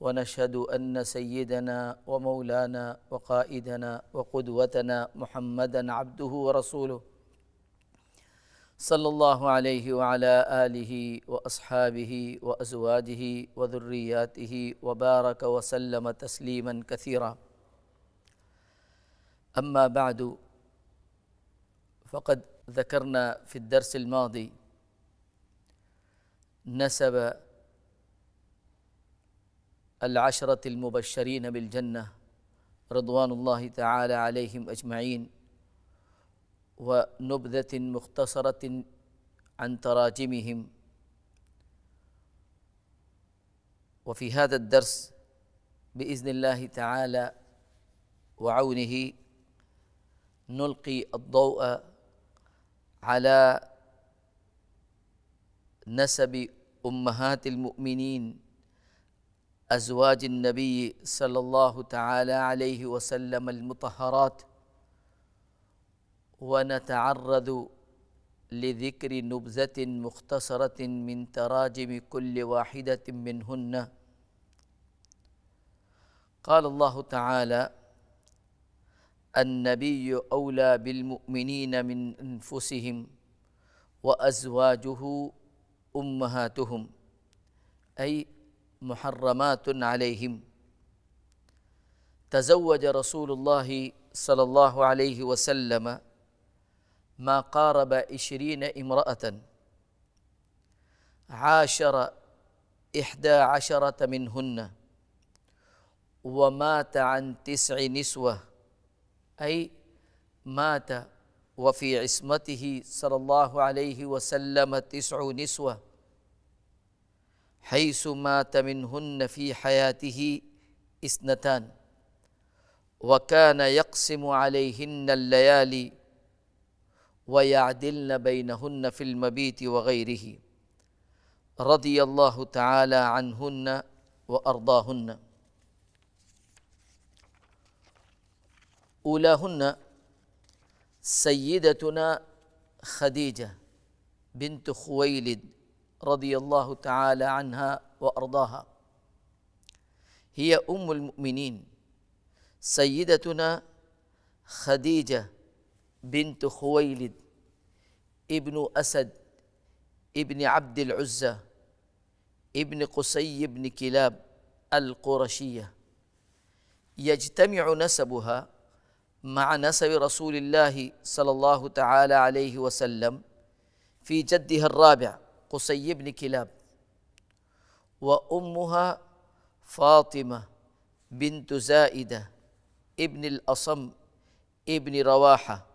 ونشهد ان سيدنا ومولانا وقائدنا وقدوتنا محمدا عبده ورسوله صلى الله عليه وعلى اله واصحابه وازواجه وذرياته وبارك وسلم تسليما كثيرا اما بعد فقد ذكرنا في الدرس الماضي نسب العشرة المبشرين بالجنة رضوان الله تعالى عليهم أجمعين ونبذة مختصرة عن تراجمهم وفي هذا الدرس باذن الله تعالى وعونه نلقي الضوء على نسب امهات المؤمنين ازواج النبي صلى الله تعالى عليه وسلم المطهرات ونتعرض لذكر نبذه مختصره من تراجم كل واحده منهن قال الله تعالى النبي اولى بالمؤمنين من انفسهم وازواجه امهاتهم اي محرمات عليهم تزوج رسول الله صلى الله عليه وسلم ما قارب عشرين امرأة عاشر إحدى عشرة منهن ومات عن تسع نسوة أي مات وفي عصمته صلى الله عليه وسلم تسع نسوه حيث مات منهن في حياته اثنتان وكان يقسم عليهن الليالي ويعدلن بينهن في المبيت وغيره رضي الله تعالى عنهن وارضاهن اولاهن سيدتنا خديجه بنت خويلد رضي الله تعالى عنها وارضاها هي ام المؤمنين سيدتنا خديجه بنت خويلد ابن اسد ابن عبد العزى ابن قسي بن كلاب القرشيه يجتمع نسبها مع نسب رسول الله صلى الله تعالى عليه وسلم في جدها الرابع قصي بن كلاب وأمها فاطمة بنت زائدة ابن الأصم ابن رواحة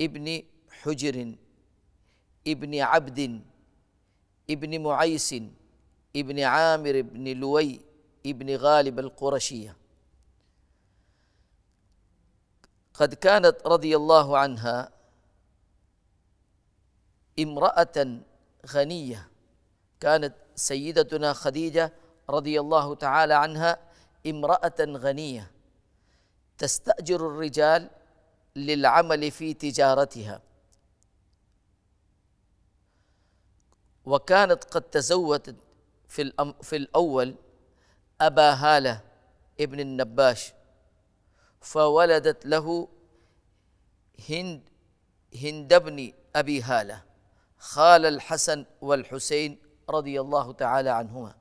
ابن حجر ابن عبد ابن معيس ابن عامر بن لوي ابن غالب القرشية قد كانت رضي الله عنها امرأة غنية كانت سيدتنا خديجة رضي الله تعالى عنها امرأة غنية تستأجر الرجال للعمل في تجارتها وكانت قد تزوجت في, في الأول أبا هالة ابن النباش فولدت له هند هند ابن أبي هالة خال الحسن والحسين رضي الله تعالى عنهما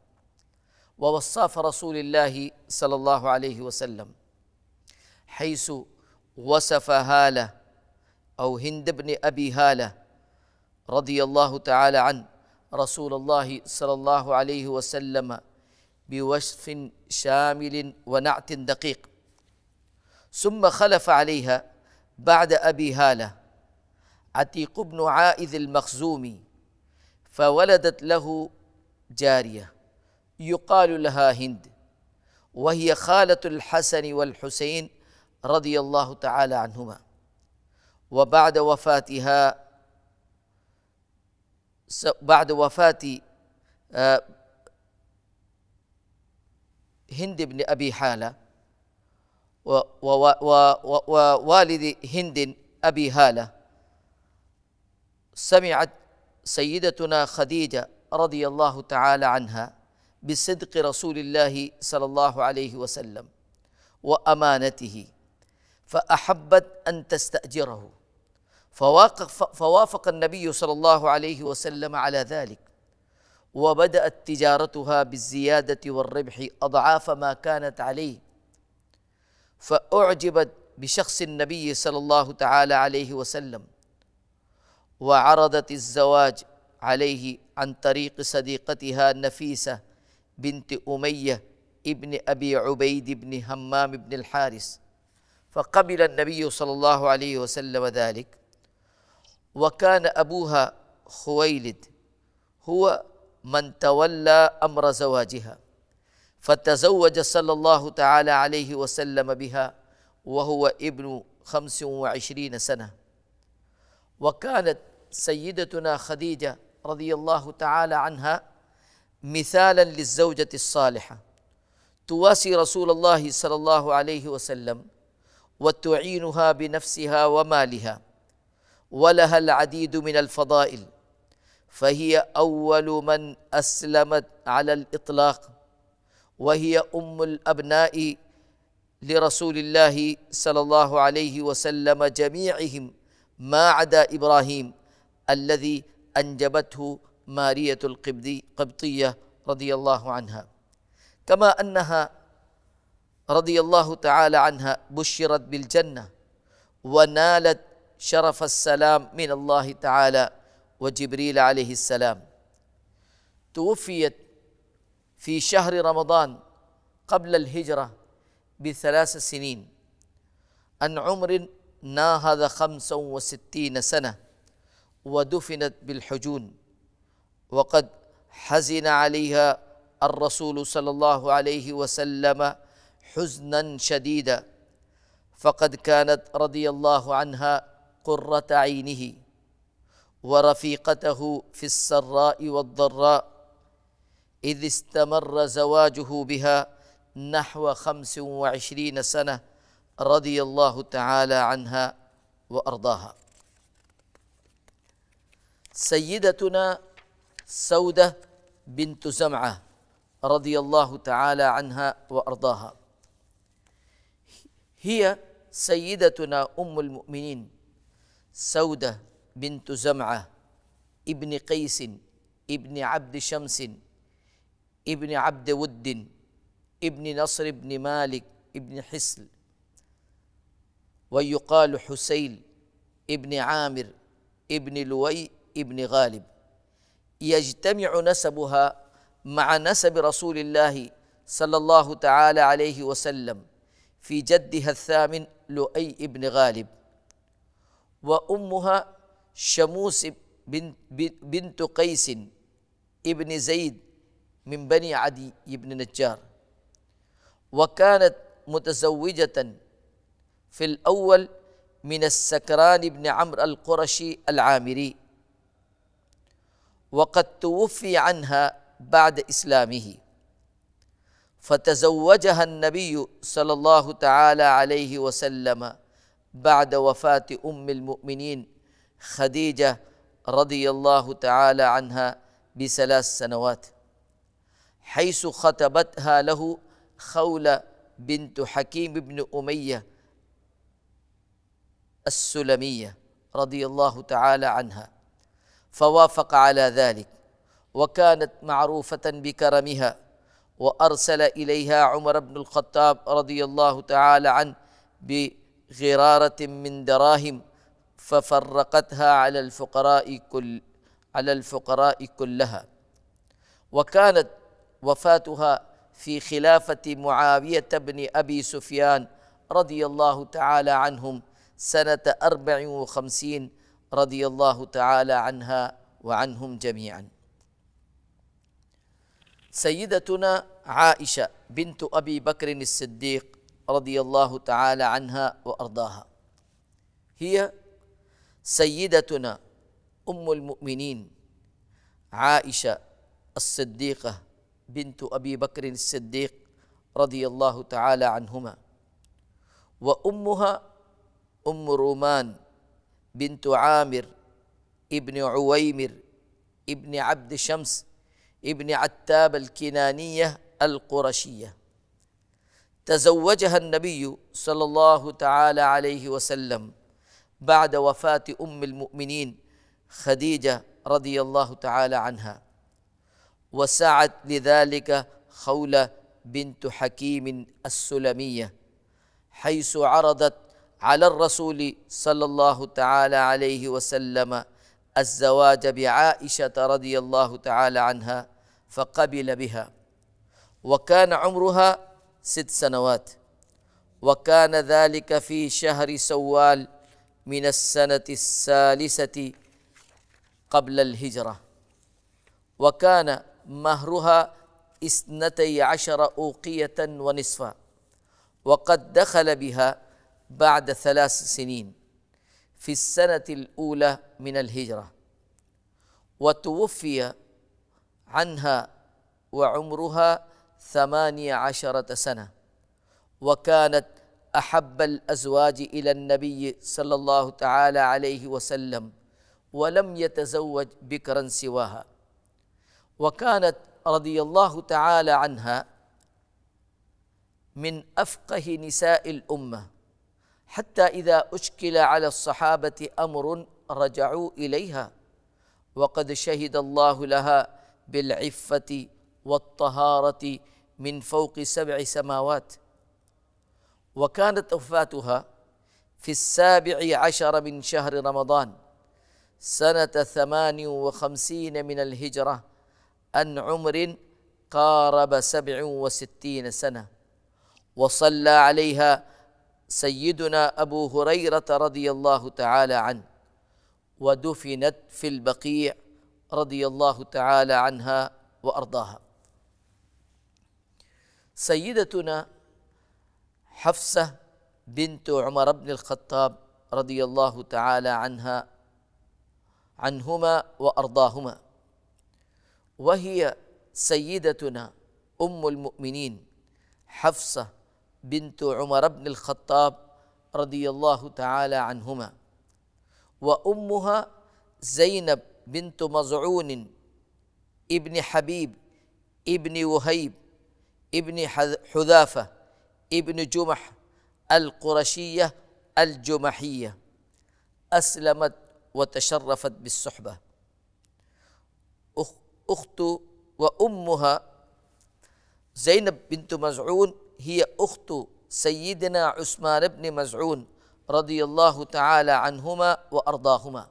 ووصاف رسول الله صلى الله عليه وسلم حيث وصف هاله او هند بن ابي هاله رضي الله تعالى عن رسول الله صلى الله عليه وسلم بوصف شامل ونعت دقيق ثم خلف عليها بعد ابي هاله عتيق بن عائذ المخزومي فولدت له جارية يقال لها هند وهي خالة الحسن والحسين رضي الله تعالى عنهما وبعد وفاتها بعد وفاة آه، هند بن أبي حالة ووالد هند أبي هالة سمعت سيدتنا خديجه رضي الله تعالى عنها بصدق رسول الله صلى الله عليه وسلم وامانته فاحبت ان تستاجره فوافق النبي صلى الله عليه وسلم على ذلك وبدات تجارتها بالزياده والربح اضعاف ما كانت عليه فاعجبت بشخص النبي صلى الله تعالى عليه وسلم وعرضت الزواج عليه عن طريق صديقتها نفيسة بنت أمية ابن أبي عبيد بن همام بن الحارس فقبل النبي صلى الله عليه وسلم ذلك وكان أبوها خويلد هو من تولى أمر زواجها فتزوج صلى الله تعالى عليه وسلم بها وهو ابن خمس وعشرين سنة وكانت سيدتنا خديجه رضي الله تعالى عنها مثالا للزوجه الصالحه تواسي رسول الله صلى الله عليه وسلم وتعينها بنفسها ومالها ولها العديد من الفضائل فهي اول من اسلمت على الاطلاق وهي ام الابناء لرسول الله صلى الله عليه وسلم جميعهم ما عدا ابراهيم الذي أنجبته مارية القبطيه رضي الله عنها كما أنها رضي الله تعالى عنها بشرت بالجنة ونالت شرف السلام من الله تعالى وجبريل عليه السلام توفيت في شهر رمضان قبل الهجرة بثلاث سنين عن عمر ناهض خمسا وستين سنة ودفنت بالحجون وقد حزن عليها الرسول صلى الله عليه وسلم حزنا شديدا فقد كانت رضي الله عنها قره عينه ورفيقته في السراء والضراء اذ استمر زواجه بها نحو خمس وعشرين سنه رضي الله تعالى عنها وارضاها سيدتنا سوده بنت زمعه رضي الله تعالى عنها وارضاها هي سيدتنا ام المؤمنين سوده بنت زمعه ابن قيس ابن عبد شمس ابن عبد ود ابن نصر بن مالك ابن حسل ويقال حسيل ابن عامر ابن لوي ابن غالب يجتمع نسبها مع نسب رسول الله صلى الله تعالى عليه وسلم في جدها الثامن لؤي ابن غالب وأمها شموس بنت قيس ابن زيد من بني عدي بن نجار وكانت متزوجة في الأول من السكران بن عمرو القرشي العامري وقد توفي عنها بعد اسلامه فتزوجها النبي صلى الله تعالى عليه وسلم بعد وفاه ام المؤمنين خديجه رضي الله تعالى عنها بثلاث سنوات حيث خطبتها له خوله بنت حكيم بن اميه السلميه رضي الله تعالى عنها فوافق على ذلك وكانت معروفة بكرمها وأرسل إليها عمر بن الخطاب رضي الله تعالى عنه بغرارة من دراهم ففرقتها على الفقراء كل على الفقراء كلها وكانت وفاتها في خلافة معاوية بن أبي سفيان رضي الله تعالى عنهم سنة أربع وخمسين رضي الله تعالى عنها وعنهم جميعا سيدتنا عائشه بنت ابي بكر الصديق رضي الله تعالى عنها وارضاها هي سيدتنا ام المؤمنين عائشه الصديقه بنت ابي بكر الصديق رضي الله تعالى عنهما وامها ام رومان بنت عامر ابن عويمر ابن عبد شمس ابن عتاب الكنانية القرشية تزوجها النبي صلى الله تعالى عليه وسلم بعد وفاة أم المؤمنين خديجة رضي الله تعالى عنها وسعت لذلك خولة بنت حكيم السلمية حيث عرضت على الرسول صلى الله تعالى عليه وسلم الزواج بعائشه رضي الله تعالى عنها فقبل بها وكان عمرها ست سنوات وكان ذلك في شهر سوال من السنه الثالثه قبل الهجره وكان مهرها اثنتي عشر اوقيه ونصفا وقد دخل بها بعد ثلاث سنين في السنة الأولى من الهجرة وتوفي عنها وعمرها ثمانية عشرة سنة وكانت أحب الأزواج إلى النبي صلى الله تعالى عليه وسلم ولم يتزوج بكرا سواها وكانت رضي الله تعالى عنها من أفقه نساء الأمة حتى إذا أشكل على الصحابة أمر رجعوا إليها وقد شهد الله لها بالعفة والطهارة من فوق سبع سماوات وكانت وفاتها في السابع عشر من شهر رمضان سنة ثمان وخمسين من الهجرة عن عمر قارب سبع وستين سنة وصلى عليها سيدنا ابو هريره رضي الله تعالى عنه ودفنت في البقيع رضي الله تعالى عنها وارضاها سيدتنا حفصه بنت عمر بن الخطاب رضي الله تعالى عنها عنهما وارضاهما وهي سيدتنا ام المؤمنين حفصه بنت عمر بن الخطاب رضي الله تعالى عنهما وأمها زينب بنت مزعون ابن حبيب ابن وهيب ابن حذافة ابن جمح القرشية الجمحية أسلمت وتشرفت بالصحبة أخت وأمها زينب بنت مزعون هي أخت سيدنا عثمان بن مزعون رضي الله تعالى عنهما وأرضاهما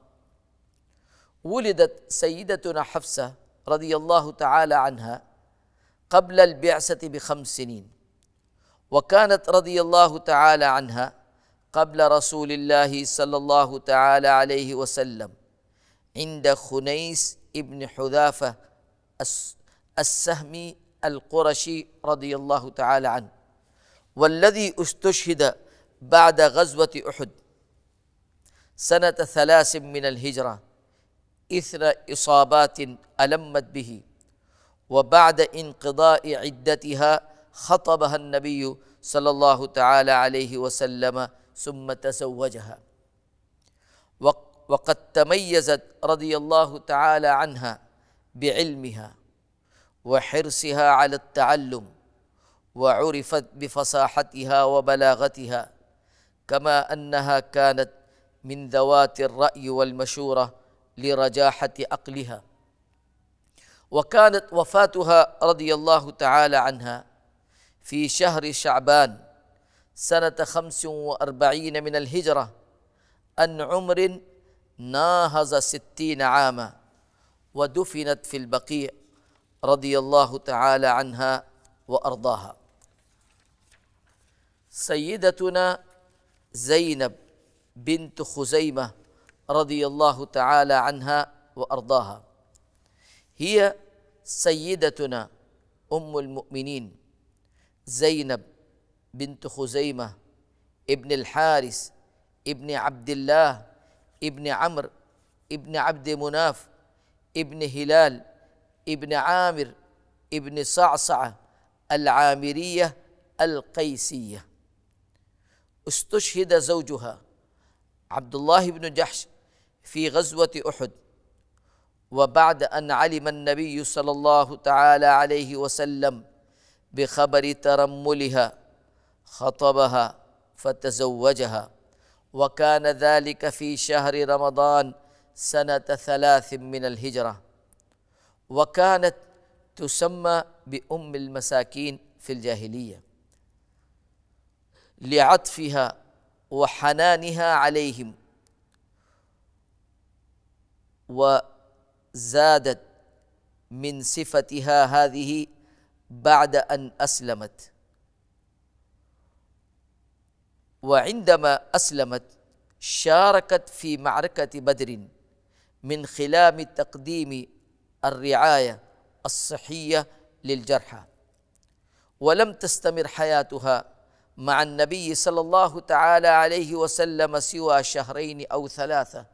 ولدت سيدتنا حفصة رضي الله تعالى عنها قبل البعثة بخمس سنين وكانت رضي الله تعالى عنها قبل رسول الله صلى الله تعالى عليه وسلم عند خنيس ابن حذافة السهمي القرشي رضي الله تعالى عنه والذي استشهد بعد غزوة أحد سنة ثلاث من الهجرة إثر إصابات ألمت به وبعد انقضاء عدتها خطبها النبي صلى الله تعالى عليه وسلم ثم تزوجها وقد تميزت رضي الله تعالى عنها بعلمها وحرصها على التعلم وعرفت بفصاحتها وبلاغتها كما انها كانت من ذوات الراي والمشوره لرجاحه عقلها وكانت وفاتها رضي الله تعالى عنها في شهر شعبان سنة خمس وأربعين من الهجرة عن عمر ناهز ستين عاما ودفنت في البقيع رضي الله تعالى عنها وأرضاها سيدتنا زينب بنت خزيمه رضي الله تعالى عنها وارضاها هي سيدتنا ام المؤمنين زينب بنت خزيمه ابن الحارث ابن عبد الله ابن عمرو ابن عبد مناف ابن هلال ابن عامر ابن صعصعه العامريه القيسيه استشهد زوجها عبد الله بن جحش في غزوة أحد وبعد أن علم النبي صلى الله تعالى عليه وسلم بخبر ترملها خطبها فتزوجها وكان ذلك في شهر رمضان سنة ثلاث من الهجرة وكانت تسمى بأم المساكين في الجاهلية لعطفها وحنانها عليهم وزادت من صفتها هذه بعد ان اسلمت وعندما اسلمت شاركت في معركه بدر من خلال تقديم الرعايه الصحيه للجرحى ولم تستمر حياتها مع النبي صلى الله تعالى عليه وسلم سوى شهرين او ثلاثه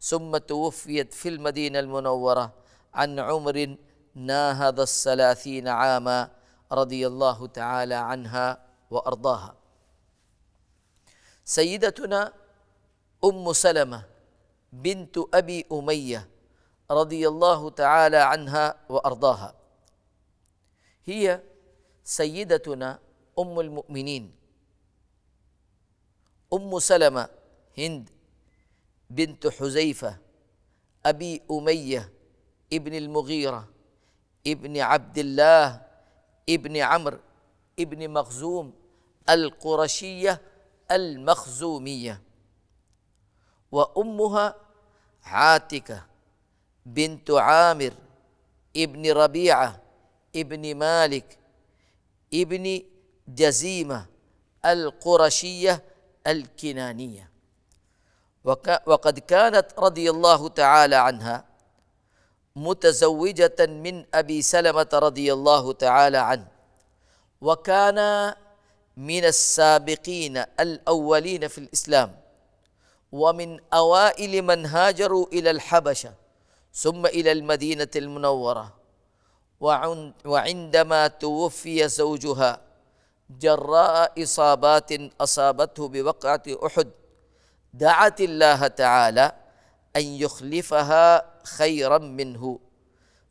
ثم توفيت في المدينه المنوره عن عمر ناهض الثلاثين عاما رضي الله تعالى عنها وارضاها سيدتنا ام سلمه بنت ابي اميه رضي الله تعالى عنها وارضاها هي سيدتنا ام المؤمنين ام سلمه هند بنت حذيفه ابي اميه ابن المغيره ابن عبد الله ابن عمرو ابن مخزوم القرشيه المخزوميه وامها عاتكه بنت عامر ابن ربيعه ابن مالك ابن جزيمه القرشيه الكنانية وقد كانت رضي الله تعالى عنها متزوجة من أبي سلمة رضي الله تعالى عنه وكان من السابقين الأولين في الإسلام ومن أوائل من هاجروا إلى الحبشة ثم إلى المدينة المنورة وعندما توفي زوجها جراء اصابات اصابته بوقعه احد دعت الله تعالى ان يخلفها خيرا منه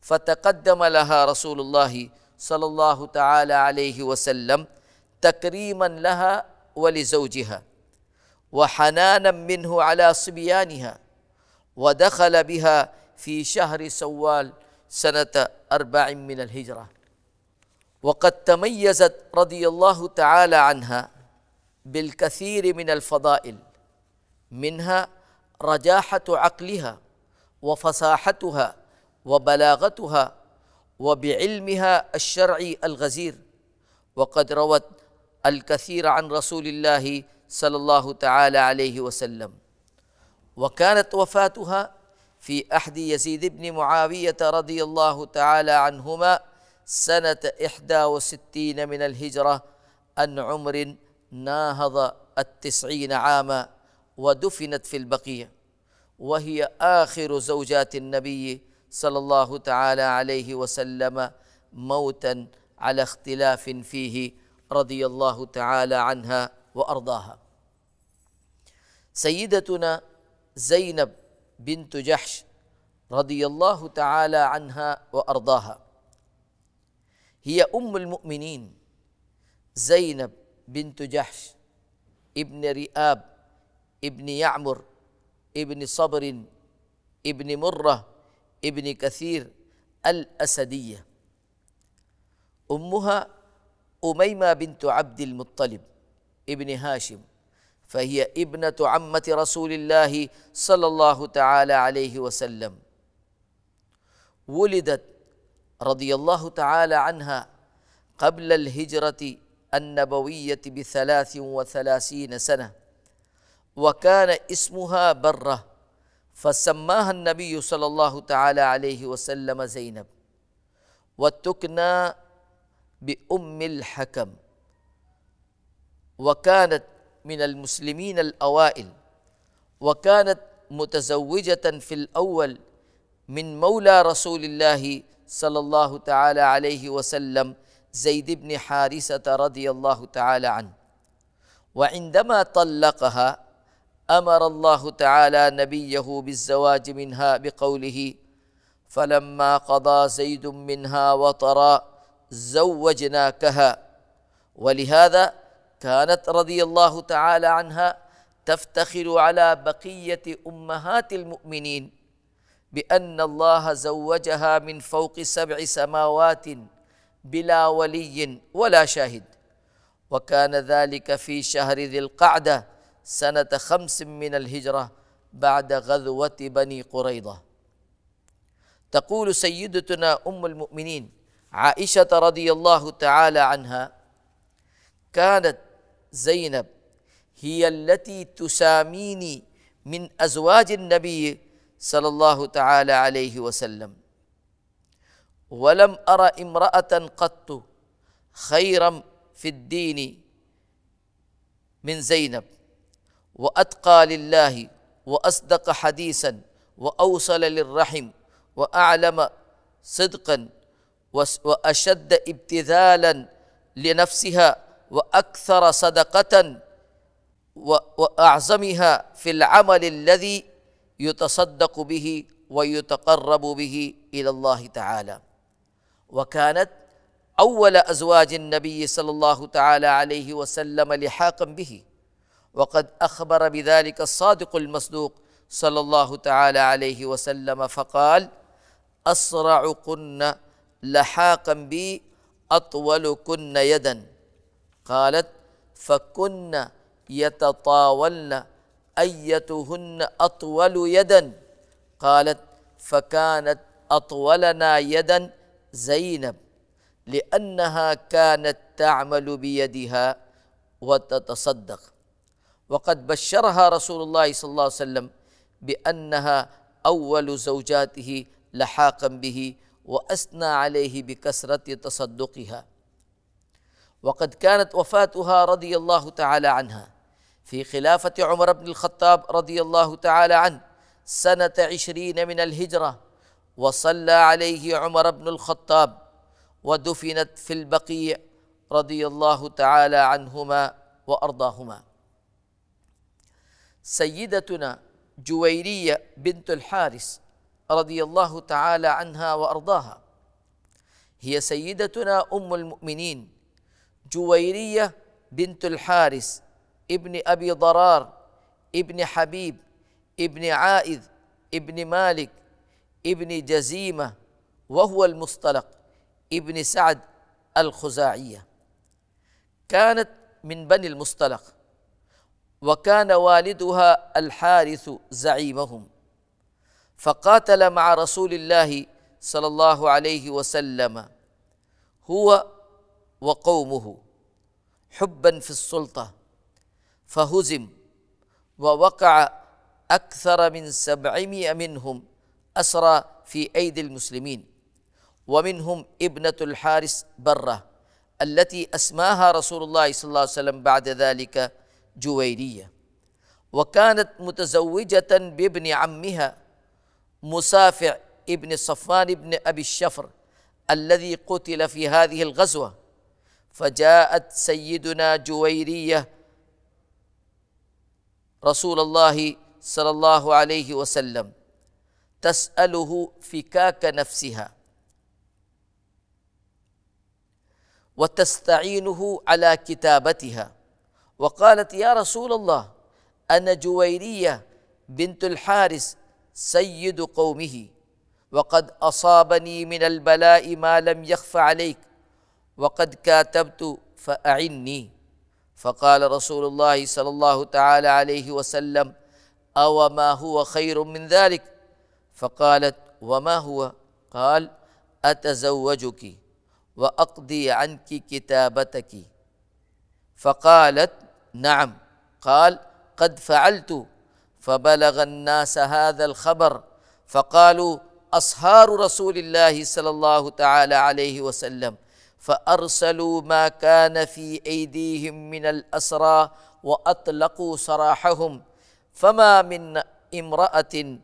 فتقدم لها رسول الله صلى الله تعالى عليه وسلم تكريما لها ولزوجها وحنانا منه على صبيانها ودخل بها في شهر سوال سنه اربع من الهجره وقد تميزت رضي الله تعالى عنها بالكثير من الفضائل منها رجاحه عقلها وفصاحتها وبلاغتها وبعلمها الشرعي الغزير وقد روت الكثير عن رسول الله صلى الله تعالى عليه وسلم وكانت وفاتها في أحد يزيد بن معاوية رضي الله تعالى عنهما سنة إحدى وستين من الهجرة عن عمر ناهض التسعين عاما ودفنت في البقية وهي آخر زوجات النبي صلى الله تعالى عليه وسلم موتا على اختلاف فيه رضي الله تعالى عنها وأرضاها سيدتنا زينب بنت جحش رضي الله تعالى عنها وأرضاها هي أم المؤمنين زينب بنت جحش ابن رئاب ابن يعمر ابن صبر ابن مرة ابن كثير الأسدية أمها أميمة بنت عبد المطلب ابن هاشم فهي ابنة عمة رسول الله صلى الله تعالى عليه وسلم ولدت رضي الله تعالى عنها قبل الهجرة النبوية بثلاث وثلاثين سنة وكان اسمها برة فسماها النبي صلى الله تعالى عليه وسلم زينب وتكنى بأم الحكم وكانت من المسلمين الأوائل وكانت متزوجة في الأول من مولى رسول الله صلى الله تعالى عليه وسلم زيد بن حارثة رضي الله تعالى عنه وعندما طلقها أمر الله تعالى نبيه بالزواج منها بقوله فلما قضى زيد منها وطرا زوجناكها ولهذا كانت رضي الله تعالى عنها تفتخر على بقية أمهات المؤمنين بأن الله زوجها من فوق سبع سماوات بلا ولي ولا شاهد وكان ذلك في شهر ذي القعدة سنة خمس من الهجرة بعد غزوة بني قريضة تقول سيدتنا أم المؤمنين عائشة رضي الله تعالى عنها كانت زينب هي التي تساميني من أزواج النبي صلى الله تعالى عليه وسلم ولم أرى امرأة قط خيرا في الدين من زينب وأتقى لله وأصدق حديثا وأوصل للرحم وأعلم صدقا وأشد ابتذالا لنفسها وأكثر صدقة وأعظمها في العمل الذي يتصدق به ويتقرب به الى الله تعالى وكانت اول ازواج النبي صلى الله تعالى عليه وسلم لحاقا به وقد اخبر بذلك الصادق المصدوق صلى الله تعالى عليه وسلم فقال اسرعكن لحاقا بي اطولكن يدا قالت فكن يتطاولن أيتهن أطول يدا قالت فكانت أطولنا يدا زينب لأنها كانت تعمل بيدها وتتصدق وقد بشرها رسول الله صلى الله عليه وسلم بأنها أول زوجاته لحاقا به وأثنى عليه بكثرة تصدقها وقد كانت وفاتها رضي الله تعالى عنها في خلافة عمر بن الخطاب رضي الله تعالى عنه سنة عشرين من الهجرة وصلى عليه عمر بن الخطاب ودفنت في البقيع رضي الله تعالى عنهما وأرضاهما سيدتنا جويرية بنت الحارس رضي الله تعالى عنها وأرضاها هي سيدتنا أم المؤمنين جويرية بنت الحارس ابن أبي ضرار ابن حبيب ابن عائذ ابن مالك ابن جزيمة وهو المصطلق ابن سعد الخزاعية كانت من بني المصطلق وكان والدها الحارث زعيمهم فقاتل مع رسول الله صلى الله عليه وسلم هو وقومه حبا في السلطه فهزم ووقع أكثر من سبعمائة منهم أسرى في أيدي المسلمين ومنهم ابنة الحارس برة التي أسماها رسول الله صلى الله عليه وسلم بعد ذلك جويرية وكانت متزوجة بابن عمها مسافع ابن صفان ابن أبي الشفر الذي قتل في هذه الغزوة فجاءت سيدنا جويريه رسول الله صلى الله عليه وسلم تساله فكاك نفسها وتستعينه على كتابتها وقالت يا رسول الله انا جويريه بنت الحارس سيد قومه وقد اصابني من البلاء ما لم يخف عليك وقد كاتبت فاعني فقال رسول الله صلى الله تعالى عليه وسلم او ما هو خير من ذلك فقالت وما هو قال اتزوجك واقضي عنك كتابتك فقالت نعم قال قد فعلت فبلغ الناس هذا الخبر فقالوا اصهار رسول الله صلى الله تعالى عليه وسلم فارسلوا ما كان في ايديهم من الاسرى واطلقوا سراحهم فما من امراه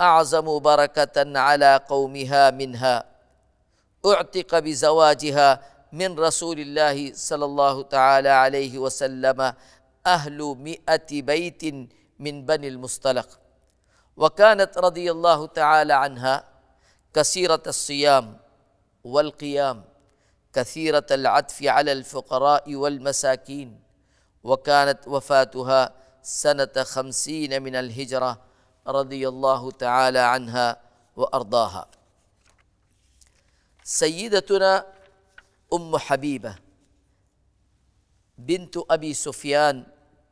اعظم بركه على قومها منها اعتق بزواجها من رسول الله صلى الله تعالى عليه وسلم اهل مئه بيت من بني المصطلق وكانت رضي الله تعالى عنها كثيره الصيام والقيام كثيرة العطف على الفقراء والمساكين وكانت وفاتها سنة خمسين من الهجرة رضي الله تعالى عنها وأرضاها سيدتنا أم حبيبة بنت أبي سفيان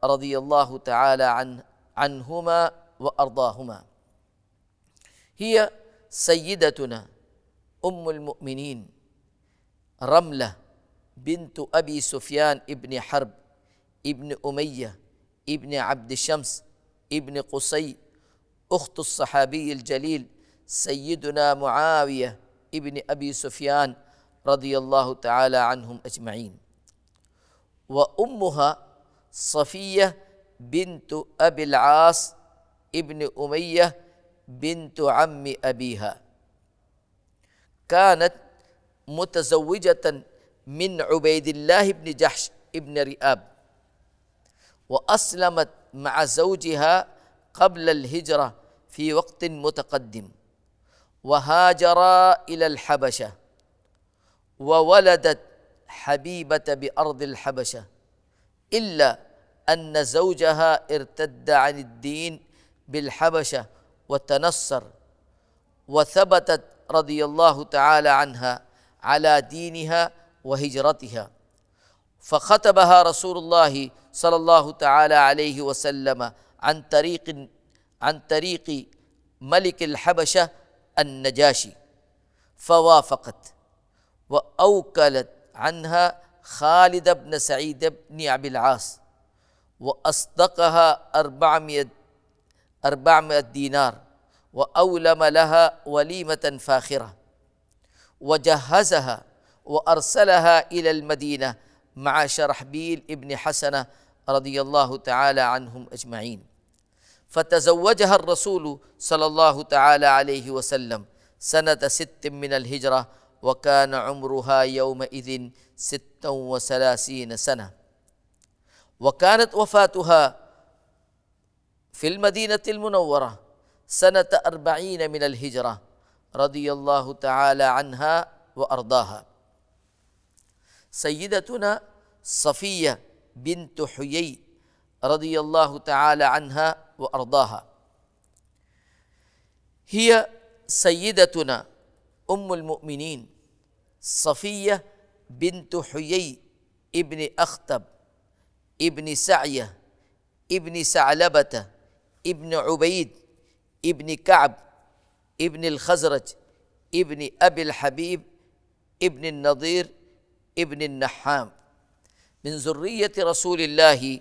رضي الله تعالى عن عنهما وأرضاهما هي سيدتنا أم المؤمنين رملة بنت أبي سفيان ابن حرب ابن أمية ابن عبد الشمس ابن قصي أخت الصحابي الجليل سيدنا معاوية ابن أبي سفيان رضي الله تعالى عنهم أجمعين وأمها صفية بنت أبي العاص ابن أمية بنت عم أبيها كانت متزوجة من عبيد الله بن جحش ابن رئاب وأسلمت مع زوجها قبل الهجرة في وقت متقدم وهاجرا إلى الحبشة وولدت حبيبة بأرض الحبشة إلا أن زوجها ارتد عن الدين بالحبشة وتنصر وثبتت رضي الله تعالى عنها على دينها وهجرتها فخطبها رسول الله صلى الله تعالى عليه وسلم عن طريق عن طريق ملك الحبشه النجاشي فوافقت واوكلت عنها خالد بن سعيد بن ابي العاص واصدقها 400 400 دينار واولم لها وليمه فاخره وجهزها وارسلها الى المدينه مع شرحبيل ابن حسنه رضي الله تعالى عنهم اجمعين فتزوجها الرسول صلى الله تعالى عليه وسلم سنه ست من الهجره وكان عمرها يومئذ ستا وثلاثين سنه وكانت وفاتها في المدينه المنوره سنه اربعين من الهجره رضي الله تعالى عنها وارضاها سيدتنا صفيه بنت حيي رضي الله تعالى عنها وارضاها هي سيدتنا ام المؤمنين صفيه بنت حيي ابن اخطب ابن سعيه ابن ثعلبه ابن عبيد ابن كعب ابن الخزرج ابن أبي الحبيب ابن النضير ابن النحام من ذرية رسول الله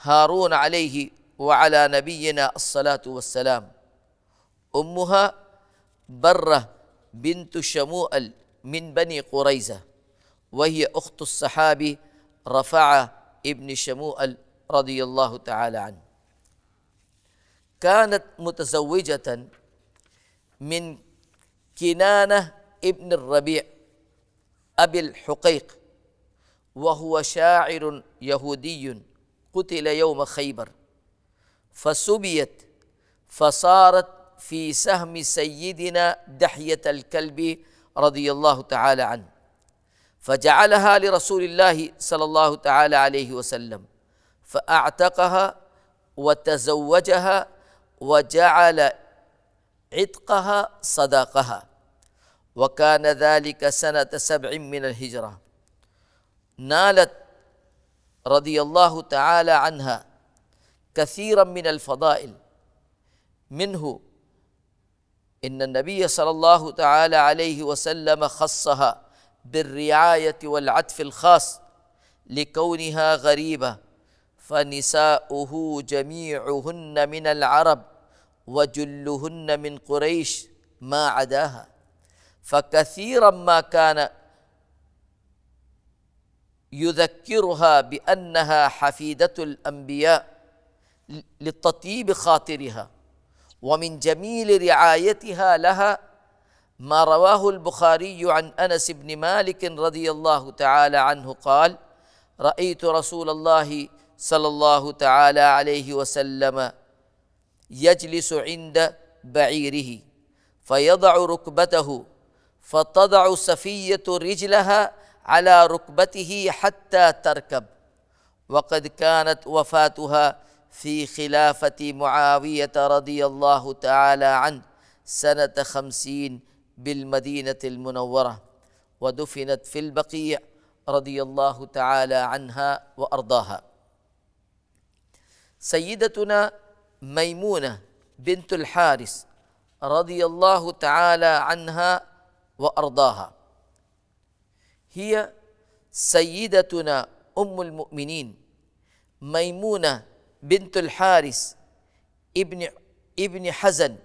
هارون عليه وعلى نبينا الصلاة والسلام أمها برة بنت شموئل من بني قريزة وهي أخت الصحابي رفعة ابن شموئل رضي الله تعالى عنه كانت متزوجة من كنانة ابن الربيع أبي الحقيق وهو شاعر يهودي قتل يوم خيبر فسبيت فصارت في سهم سيدنا دحية الكلب رضي الله تعالى عنه فجعلها لرسول الله صلى الله تعالى عليه وسلم فأعتقها وتزوجها وجعل عتقها صداقها وكان ذلك سنة سبع من الهجرة نالت رضي الله تعالى عنها كثيرا من الفضائل منه إن النبي صلى الله تعالى عليه وسلم خصها بالرعاية والعطف الخاص لكونها غريبة فنساؤه جميعهن من العرب وجلهن من قريش ما عداها فكثيرا ما كان يذكرها بانها حفيده الانبياء لتطيب خاطرها ومن جميل رعايتها لها ما رواه البخاري عن انس بن مالك رضي الله تعالى عنه قال رايت رسول الله صلى الله تعالى عليه وسلم يجلس عند بعيره فيضع ركبته فتضع سفيه رجلها على ركبته حتى تركب وقد كانت وفاتها في خلافه معاويه رضي الله تعالى عنه سنه خمسين بالمدينه المنوره ودفنت في البقيع رضي الله تعالى عنها وارضاها سيدتنا ميمونه بنت الحارث رضي الله تعالى عنها وارضاها هي سيدتنا ام المؤمنين ميمونه بنت الحارث ابن ابن حزن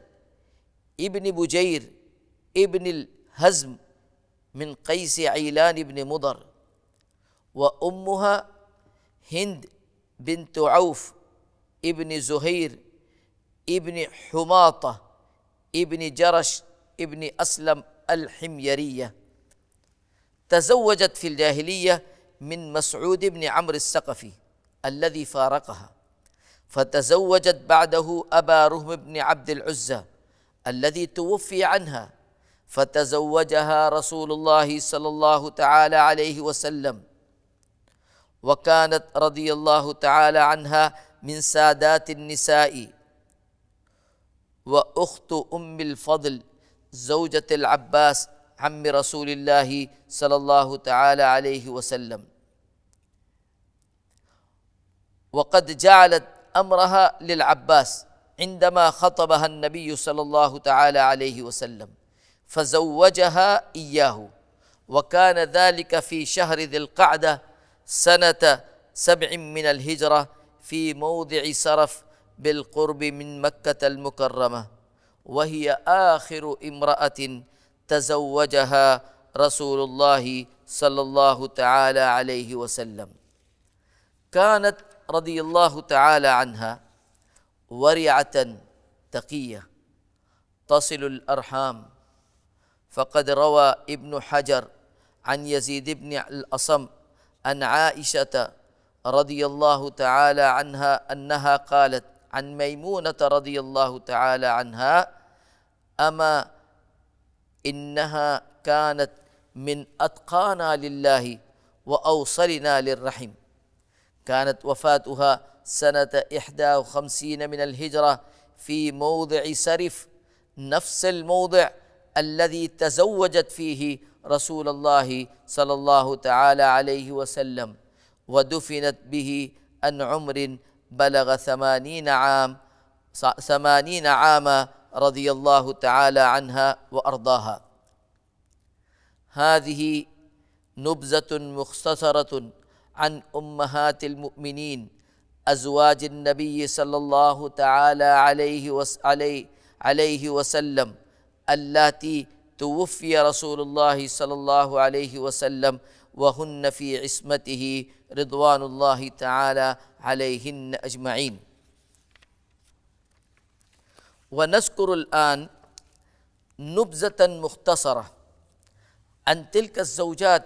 ابن بجير ابن الهزم من قيس عيلان بن مضر وامها هند بنت عوف ابن زهير ابن حماطة ابن جرش ابن أسلم الحميرية تزوجت في الجاهلية من مسعود بن عمرو السقفي الذي فارقها فتزوجت بعده أبا رهم بن عبد العزى الذي توفي عنها فتزوجها رسول الله صلى الله تعالى عليه وسلم وكانت رضي الله تعالى عنها من سادات النساء واخت ام الفضل زوجة العباس عم رسول الله صلى الله تعالى عليه وسلم وقد جعلت امرها للعباس عندما خطبها النبي صلى الله تعالى عليه وسلم فزوجها اياه وكان ذلك في شهر ذي القعده سنه سبع من الهجره في موضع سرف بالقرب من مكة المكرمة وهي آخر امرأة تزوجها رسول الله صلى الله تعالى عليه وسلم كانت رضي الله تعالى عنها ورعة تقية تصل الأرحام فقد روى ابن حجر عن يزيد بن الأصم أن عائشة رضي الله تعالى عنها أنها قالت عن ميمونة رضي الله تعالى عنها أما إنها كانت من أتقانا لله وأوصلنا للرحم كانت وفاتها سنة 51 من الهجرة في موضع سرف نفس الموضع الذي تزوجت فيه رسول الله صلى الله تعالى عليه وسلم ودفنت به عن عمر بلغ ثمانين عام ثمانين عاما رضي الله تعالى عنها وأرضاها هذه نبذة مختصرة عن أمهات المؤمنين أزواج النبي صلى الله تعالى عليه عليه عليه وسلم اللاتي توفي رسول الله صلى الله عليه وسلم وهن في عصمته رضوان الله تعالى عليهن أجمعين ونذكر الآن نبذة مختصرة عن تلك الزوجات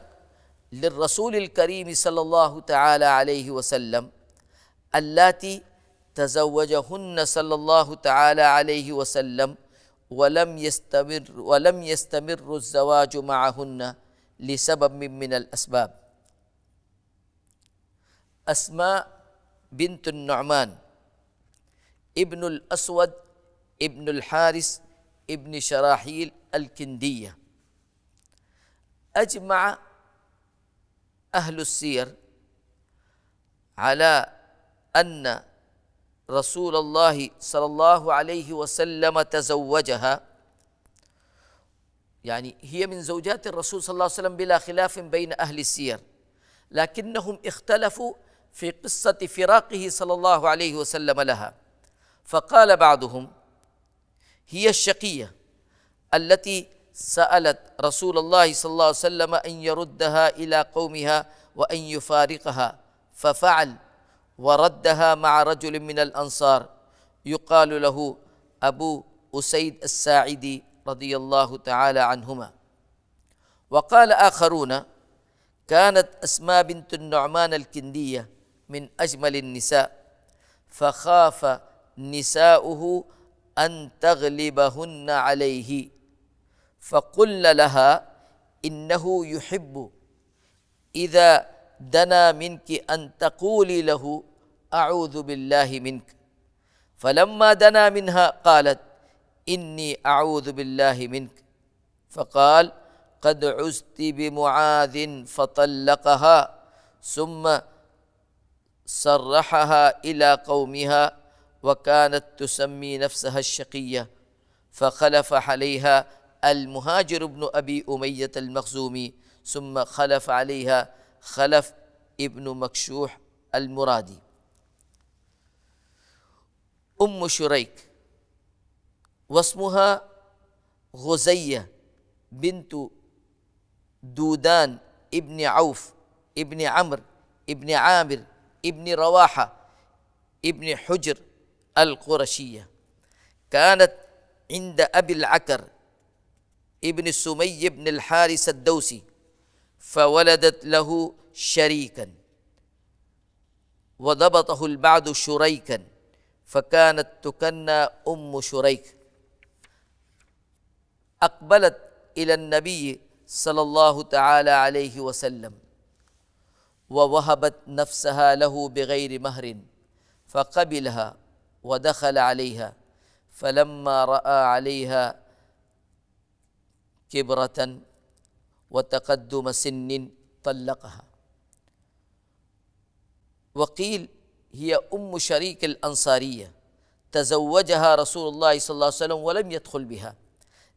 للرسول الكريم صلى الله تعالى عليه وسلم اللاتي تزوجهن صلى الله تعالى عليه وسلم ولم يستمر ولم يستمر الزواج معهن لسبب من الأسباب أسماء بنت النعمان ابن الأسود ابن الحارس ابن شراحيل الكندية أجمع أهل السير على أن رسول الله صلى الله عليه وسلم تزوجها يعني هي من زوجات الرسول صلى الله عليه وسلم بلا خلاف بين أهل السير لكنهم اختلفوا في قصة فراقه صلى الله عليه وسلم لها فقال بعضهم هي الشقية التي سألت رسول الله صلى الله عليه وسلم أن يردها إلى قومها وأن يفارقها ففعل وردها مع رجل من الأنصار يقال له أبو أسيد الساعدي رضي الله تعالى عنهما وقال آخرون كانت أسماء بنت النعمان الكندية من أجمل النساء فخاف نساؤه أن تغلبهن عليه فقل لها إنه يحب إذا دنا منك أن تقولي له أعوذ بالله منك فلما دنا منها قالت إني أعوذ بالله منك فقال قد عزت بمعاذ فطلقها ثم صرحها الى قومها وكانت تسمي نفسها الشقيه فخلف عليها المهاجر بن ابي اميه المخزومي ثم خلف عليها خلف ابن مكشوح المرادي ام شريك واسمها غزيه بنت دودان ابن عوف ابن عمرو ابن عامر ابن رواحة ابن حجر القرشية كانت عند أبي العكر ابن سمي بن الحارث الدوسي فولدت له شريكا وضبطه البعض شريكا فكانت تكنى أم شريك أقبلت إلى النبي صلى الله تعالى عليه وسلم ووهبت نفسها له بغير مهر فقبلها ودخل عليها فلما راى عليها كبره وتقدم سن طلقها وقيل هي ام شريك الانصاريه تزوجها رسول الله صلى الله عليه وسلم ولم يدخل بها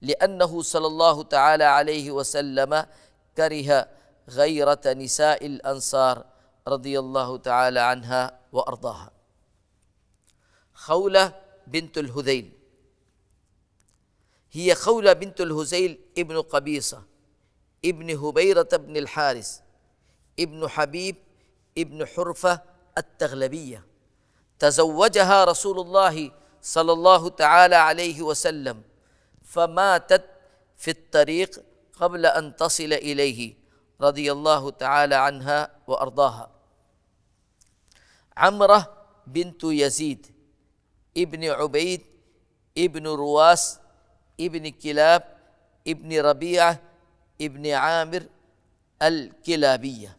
لانه صلى الله تعالى عليه وسلم كره غيرة نساء الأنصار رضي الله تعالى عنها وأرضاها خولة بنت الهذيل هي خولة بنت الهزيل ابن قبيصة ابن هبيرة بن الحارس ابن حبيب ابن حرفة التغلبية تزوجها رسول الله صلى الله تعالى عليه وسلم فماتت في الطريق قبل أن تصل إليه رضي الله تعالى عنها وارضاها عمره بنت يزيد ابن عبيد ابن رواس ابن كلاب ابن ربيعه ابن عامر الكلابيه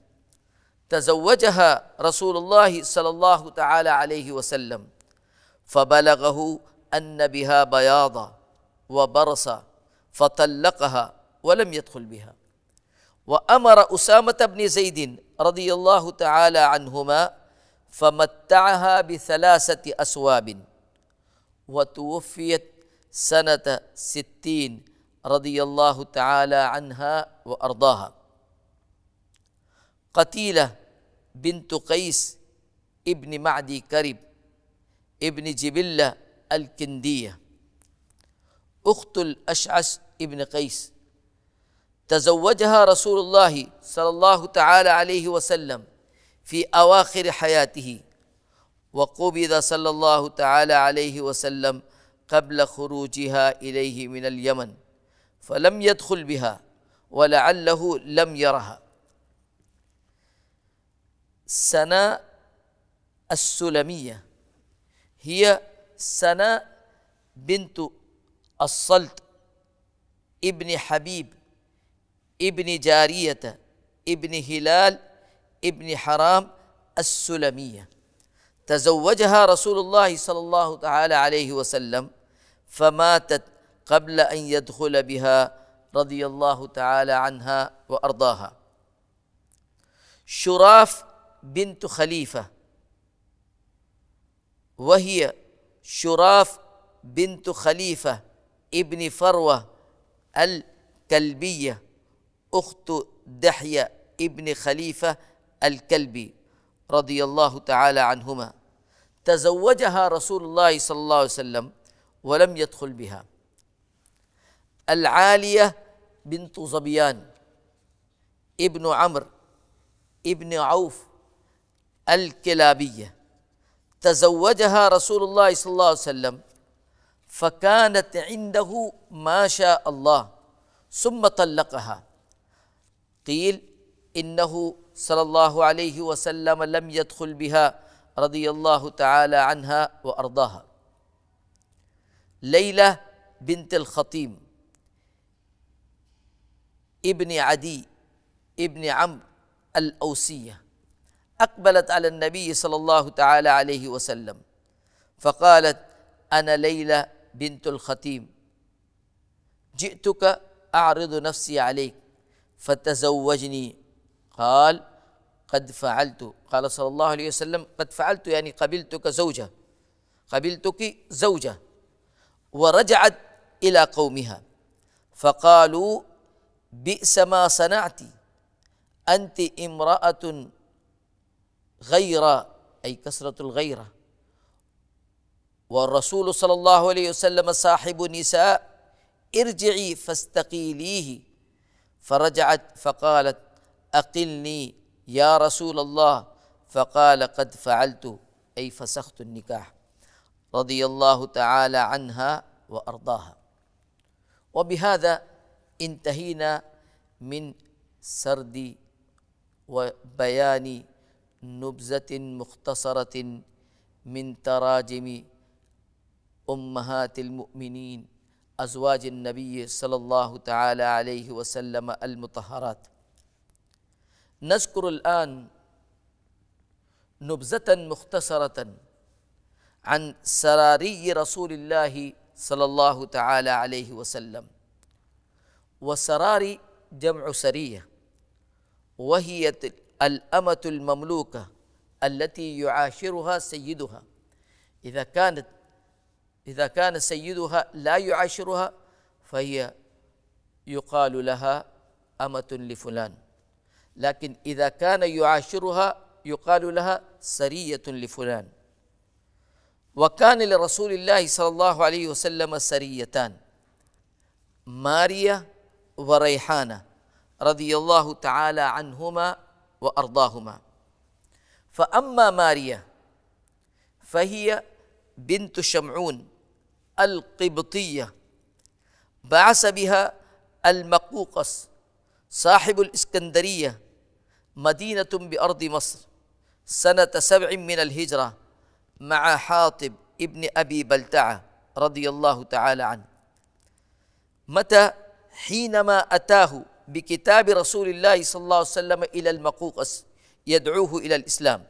تزوجها رسول الله صلى الله تعالى عليه وسلم فبلغه ان بها بياضا وبرصا فطلقها ولم يدخل بها وأمر أسامة بن زيد رضي الله تعالى عنهما فمتعها بثلاثة أسواب وتوفيت سنة ستين رضي الله تعالى عنها وأرضاها قتيلة بنت قيس ابن معدي كرب ابن جبلة الكندية أخت الأشعث ابن قيس تزوجها رسول الله صلى الله تعالى عليه وسلم في اواخر حياته وقبض صلى الله تعالى عليه وسلم قبل خروجها اليه من اليمن فلم يدخل بها ولعله لم يرها سنه السلميه هي سنه بنت الصلت ابن حبيب ابن جارية ابن هلال ابن حرام السلمية تزوجها رسول الله صلى الله تعالى عليه وسلم فماتت قبل أن يدخل بها رضي الله تعالى عنها وأرضاها شراف بنت خليفة وهي شراف بنت خليفة ابن فروة الكلبية أخت دحية ابن خليفة الكلبي رضي الله تعالى عنهما تزوجها رسول الله صلى الله عليه وسلم ولم يدخل بها العالية بنت ظبيان ابن عمرو ابن عوف الكلابية تزوجها رسول الله صلى الله عليه وسلم فكانت عنده ما شاء الله ثم طلقها قيل انه صلى الله عليه وسلم لم يدخل بها رضي الله تعالى عنها وارضاها ليلى بنت الخطيم ابن عدي ابن عمرو الاوسيه اقبلت على النبي صلى الله تعالى عليه وسلم فقالت انا ليلى بنت الخطيم جئتك اعرض نفسي عليك فتزوجني قال قد فعلت قال صلى الله عليه وسلم قد فعلت يعني قبلتك زوجة قبلتك زوجة ورجعت إلى قومها فقالوا بئس ما صنعت أنت امرأة غير أي كسرة الغيرة والرسول صلى الله عليه وسلم صاحب نساء ارجعي فاستقيليه فرجعت فقالت اقلني يا رسول الله فقال قد فعلت اي فسخت النكاح رضي الله تعالى عنها وارضاها وبهذا انتهينا من سرد وبيان نبذه مختصره من تراجم امهات المؤمنين أزواج النبي صلى الله تعالى عليه وسلم المطهرات نذكر الآن نبذة مختصرة عن سراري رسول الله صلى الله تعالى عليه وسلم وسراري جمع سرية وهي الأمة المملوكة التي يعاشرها سيدها إذا كانت إذا كان سيدها لا يعاشرها فهي يقال لها أمة لفلان لكن إذا كان يعاشرها يقال لها سرية لفلان وكان لرسول الله صلى الله عليه وسلم سريتان ماريا وريحانة رضي الله تعالى عنهما وأرضاهما فأما ماريا فهي بنت شمعون القبطية بعث بها المقوقس صاحب الإسكندرية مدينة بأرض مصر سنة سبع من الهجرة مع حاطب ابن أبي بلتعة رضي الله تعالى عنه متى حينما أتاه بكتاب رسول الله صلى الله عليه وسلم إلى المقوقس يدعوه إلى الإسلام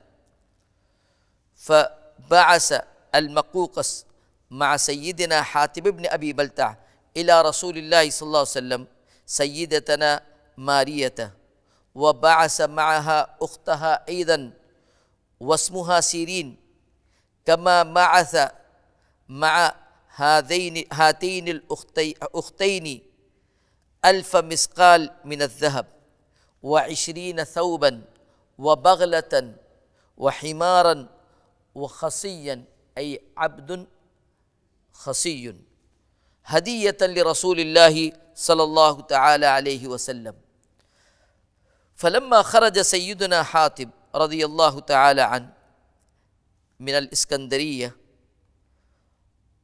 فبعث المقوقس مع سيدنا حاتم بن أبي بلتع إلى رسول الله صلى الله عليه وسلم سيدتنا مارية وبعث معها أختها أيضا واسمها سيرين كما بعث مع هذين هاتين الأختين ألف مسقال من الذهب وعشرين ثوبا وبغلة وحمارا وخصيا أي عبد خصي هدية لرسول الله صلى الله تعالى عليه وسلم فلما خرج سيدنا حاتب رضي الله تعالى عنه من الإسكندرية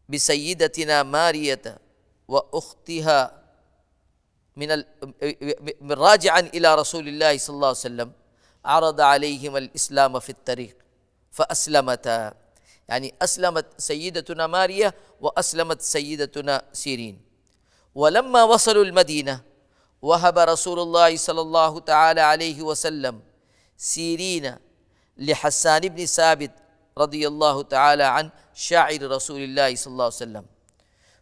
بسيدتنا مارية وأختها من راجعا إلى رسول الله صلى الله عليه وسلم عرض عليهما الإسلام في الطريق فأسلمتا يعني أسلمت سيدتنا ماريا وأسلمت سيدتنا سيرين ولما وصلوا المدينة وهب رسول الله صلى الله تعالى عليه وسلم سيرين لحسان بن ثابت رضي الله تعالى عن شاعر رسول الله صلى الله عليه وسلم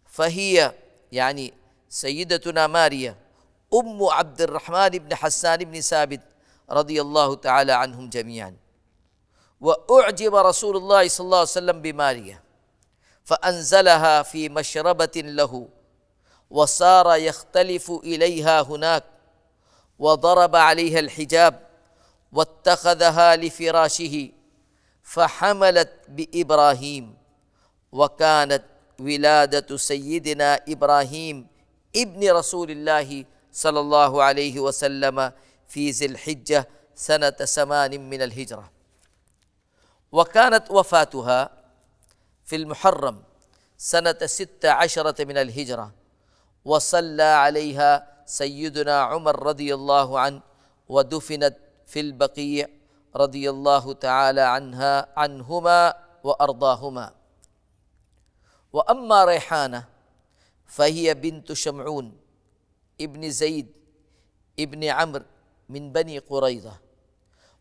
فهي يعني سيدتنا ماريا أم عبد الرحمن بن حسان بن ثابت رضي الله تعالى عنهم جميعاً وأعجب رسول الله صلى الله عليه وسلم بماريا فأنزلها في مشربة له وصار يختلف إليها هناك وضرب عليها الحجاب واتخذها لفراشه فحملت بإبراهيم وكانت ولادة سيدنا إبراهيم ابن رسول الله صلى الله عليه وسلم في ذي الحجة سنة ثمان من الهجرة وكانت وفاتها في المحرم سنة ست عشرة من الهجرة وصلى عليها سيدنا عمر رضي الله عنه ودفنت في البقيع رضي الله تعالى عنها عنهما وأرضاهما وأما ريحانة فهي بنت شمعون ابن زيد ابن عمرو من بني قريظة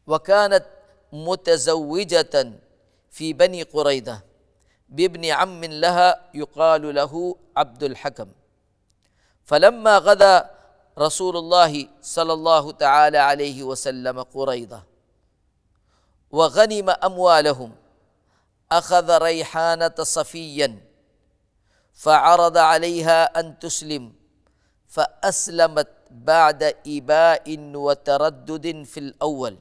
وكانت متزوجة في بني قريضة بابن عم لها يقال له عبد الحكم فلما غدا رسول الله صلى الله تعالى عليه وسلم قريضة وغنم أموالهم أخذ ريحانة صفيا فعرض عليها أن تسلم فأسلمت بعد إباء وتردد في الأول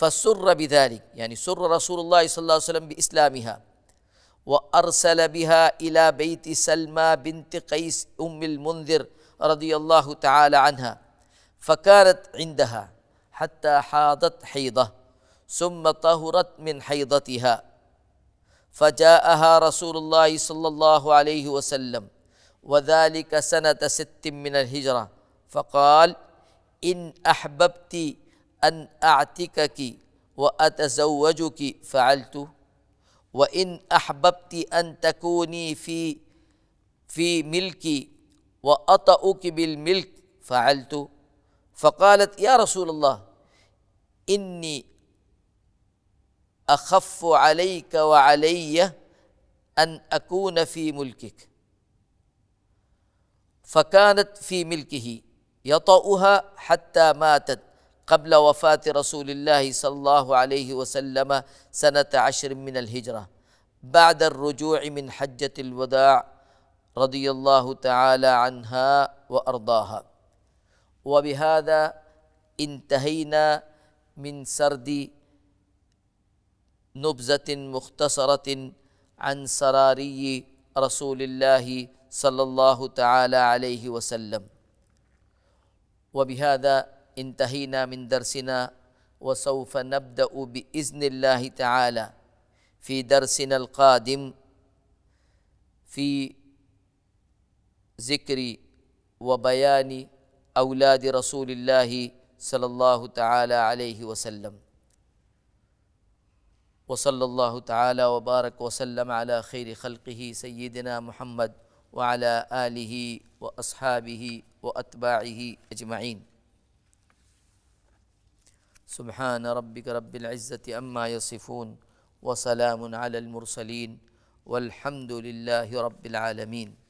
فسر بذلك يعني سر رسول الله صلى الله عليه وسلم بإسلامها وأرسل بها إلى بيت سلمى بنت قيس أم المنذر رضي الله تعالى عنها فكانت عندها حتى حاضت حيضة ثم طهرت من حيضتها فجاءها رسول الله صلى الله عليه وسلم وذلك سنة ست من الهجرة فقال إن أحببت أن أعتكك وأتزوجك فعلت وإن أحببت أن تكوني في في ملكي وأطأك بالملك فعلت فقالت يا رسول الله إني أخف عليك وعلي أن أكون في ملكك فكانت في ملكه يطأها حتى ماتت قبل وفاة رسول الله صلى الله عليه وسلم سنة عشر من الهجرة بعد الرجوع من حجة الوداع رضي الله تعالى عنها وأرضاها وبهذا انتهينا من سرد نبذة مختصرة عن سراري رسول الله صلى الله تعالى عليه وسلم وبهذا انتهينا من درسنا وسوف نبدأ بإذن الله تعالى في درسنا القادم في ذكر وبيان أولاد رسول الله صلى الله تعالى عليه وسلم وصلى الله تعالى وبارك وسلم على خير خلقه سيدنا محمد وعلى آله وأصحابه وأتباعه أجمعين سبحان ربك رب العزة أما يصفون وسلام على المرسلين والحمد لله رب العالمين